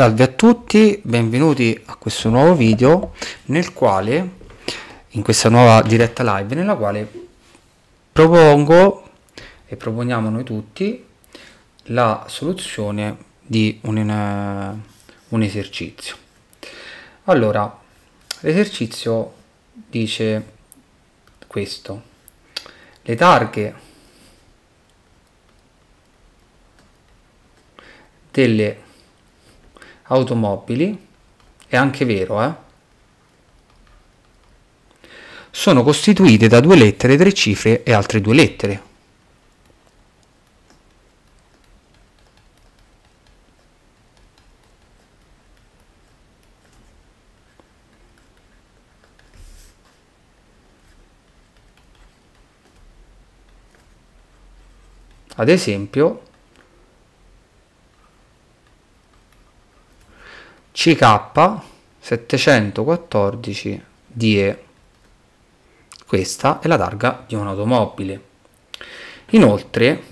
Salve a tutti, benvenuti a questo nuovo video nel quale, in questa nuova diretta live, nella quale propongo e proponiamo noi tutti la soluzione di un, eh, un esercizio. Allora, l'esercizio dice questo, le targhe delle automobili, è anche vero, eh? sono costituite da due lettere, tre cifre e altre due lettere. Ad esempio, CK 714 DE. Questa è la targa di un'automobile. Inoltre,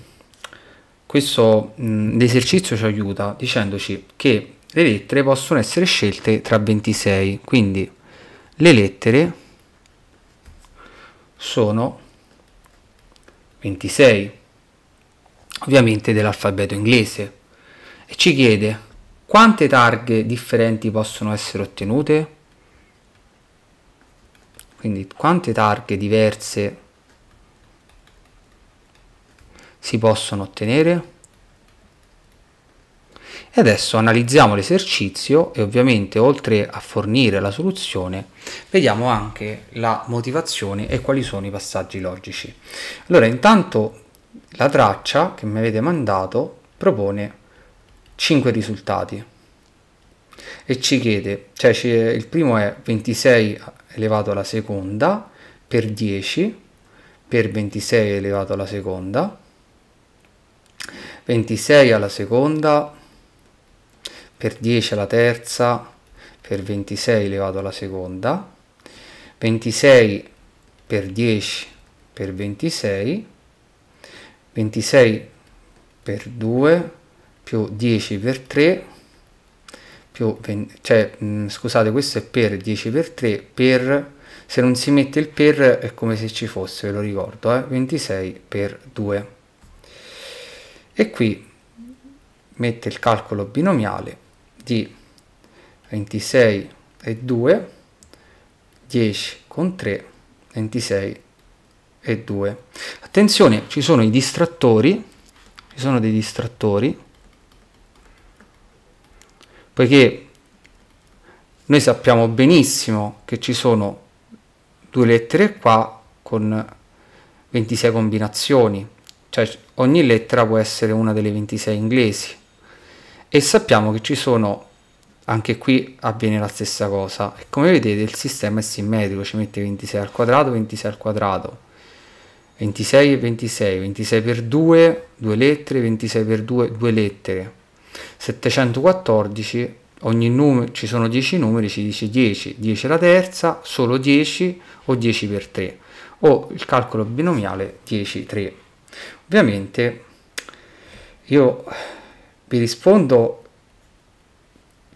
questo mh, mm, esercizio ci aiuta dicendoci che le lettere possono essere scelte tra 26, quindi le lettere sono 26, ovviamente dell'alfabeto inglese, e ci chiede quante targhe differenti possono essere ottenute? Quindi quante targhe diverse si possono ottenere? E adesso analizziamo l'esercizio e ovviamente oltre a fornire la soluzione vediamo anche la motivazione e quali sono i passaggi logici. Allora intanto la traccia che mi avete mandato propone 5 risultati e ci chiede, cioè il primo è 26 elevato alla seconda per 10 per 26 elevato alla seconda 26 alla seconda per 10 alla terza per 26 elevato alla seconda 26 per 10 per 26 26 per 2 più 10 per 3 più 20, cioè mh, mm, scusate questo è per 10 per 3 per se non si mette il per è come se ci fosse ve lo ricordo eh? 26 per 2 e qui mette il calcolo binomiale di 26 e 2 10 con 3 26 e 2 attenzione ci sono i distrattori ci sono dei distrattori poiché noi sappiamo benissimo che ci sono due lettere qua con 26 combinazioni, cioè ogni lettera può essere una delle 26 inglesi e sappiamo che ci sono anche qui avviene la stessa cosa e come vedete il sistema è simmetrico ci mette 26 al quadrato 26 al quadrato 26 e 26 26 per 2 due lettere 26 per 2 due lettere 714 ogni numero, ci sono 10 numeri, ci dice 10, 10 la terza, solo 10 o 10 per 3 o il calcolo binomiale 10, 3. Ovviamente io vi rispondo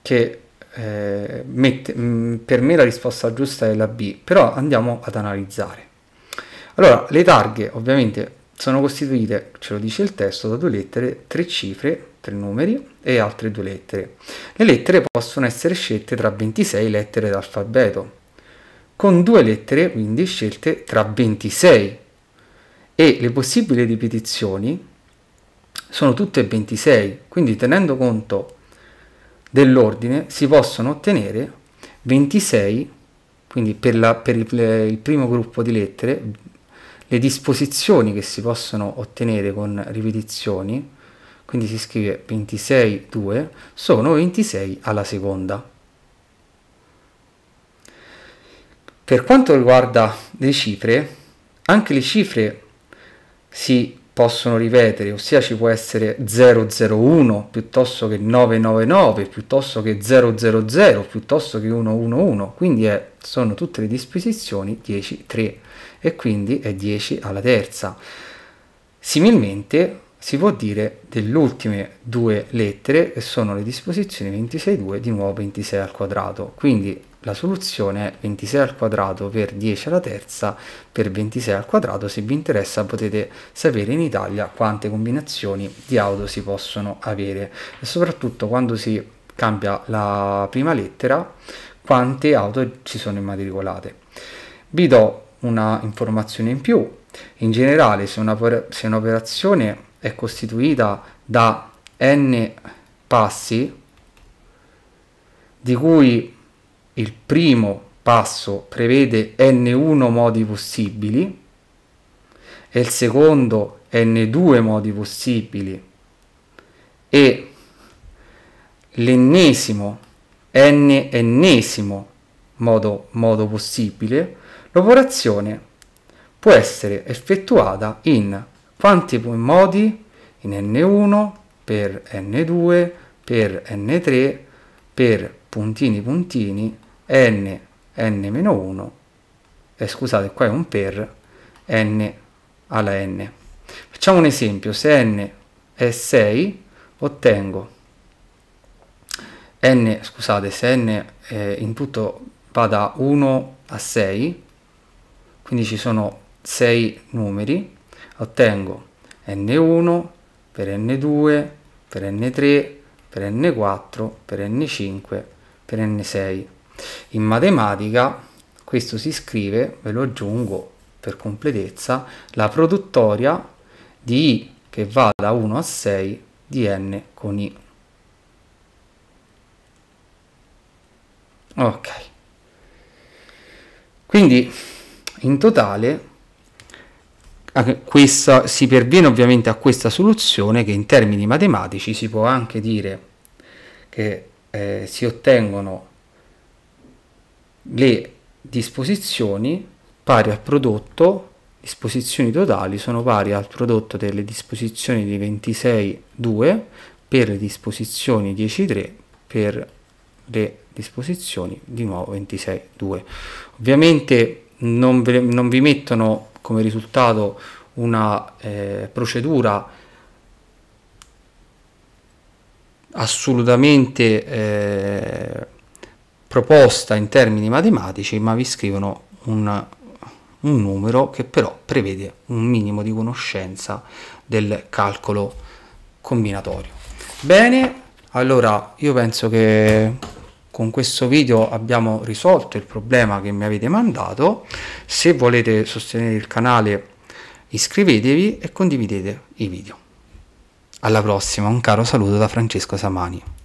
che eh, mette, mh, mm, per me la risposta giusta è la B, però andiamo ad analizzare. Allora, le targhe ovviamente sono costituite, ce lo dice il testo, da due lettere, tre cifre tre numeri e altre due lettere. Le lettere possono essere scelte tra 26 lettere d'alfabeto, con due lettere quindi scelte tra 26 e le possibili ripetizioni sono tutte 26, quindi tenendo conto dell'ordine si possono ottenere 26, quindi per, la, per il, il primo gruppo di lettere, le disposizioni che si possono ottenere con ripetizioni quindi si scrive 26 2 sono 26 alla seconda. Per quanto riguarda le cifre, anche le cifre si possono ripetere, ossia ci può essere 001 piuttosto che 999 piuttosto che 000 piuttosto che 111, quindi è, sono tutte le disposizioni 10 3 e quindi è 10 alla terza. Similmente si può dire delle ultime due lettere che sono le disposizioni 26,2 di nuovo 26 al quadrato quindi la soluzione è 26 al quadrato per 10 alla terza per 26 al quadrato se vi interessa potete sapere in Italia quante combinazioni di auto si possono avere e soprattutto quando si cambia la prima lettera quante auto ci sono immatricolate vi do una informazione in più in generale se un'operazione è costituita da n passi di cui il primo passo prevede n1 modi possibili e il secondo n2 modi possibili e l'ennesimo n ennesimo modo, modo possibile, l'operazione può essere effettuata in quanti modi in N1 per N2 per N3 per puntini puntini N N-1 eh, scusate qua è un per N alla N facciamo un esempio se N è 6 ottengo N scusate se N eh, in tutto va da 1 a 6 quindi ci sono 6 numeri ottengo n1 per n2 per n3 per n4 per n5 per n6 in matematica questo si scrive ve lo aggiungo per completezza la produttoria di i che va da 1 a 6 di n con i ok quindi in totale questa, si perviene ovviamente a questa soluzione che in termini matematici si può anche dire che eh, si ottengono le disposizioni pari al prodotto, disposizioni totali sono pari al prodotto delle disposizioni di 26,2 per le disposizioni 10,3 per le disposizioni di nuovo 26,2. Ovviamente non, ve, non vi mettono come risultato una eh, procedura assolutamente eh, proposta in termini matematici, ma vi scrivono un, un numero che però prevede un minimo di conoscenza del calcolo combinatorio. Bene, allora io penso che con questo video abbiamo risolto il problema che mi avete mandato se volete sostenere il canale iscrivetevi e condividete i video alla prossima un caro saluto da Francesco Samani